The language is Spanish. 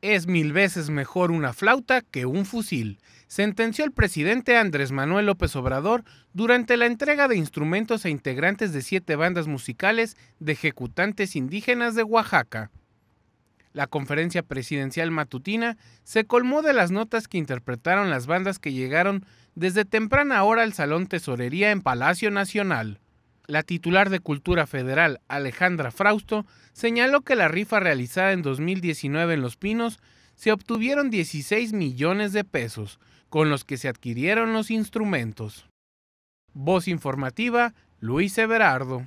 Es mil veces mejor una flauta que un fusil, sentenció el presidente Andrés Manuel López Obrador durante la entrega de instrumentos a integrantes de siete bandas musicales de ejecutantes indígenas de Oaxaca. La conferencia presidencial matutina se colmó de las notas que interpretaron las bandas que llegaron desde temprana hora al Salón Tesorería en Palacio Nacional. La titular de Cultura Federal, Alejandra Frausto, señaló que la rifa realizada en 2019 en Los Pinos se obtuvieron 16 millones de pesos, con los que se adquirieron los instrumentos. Voz informativa, Luis Everardo.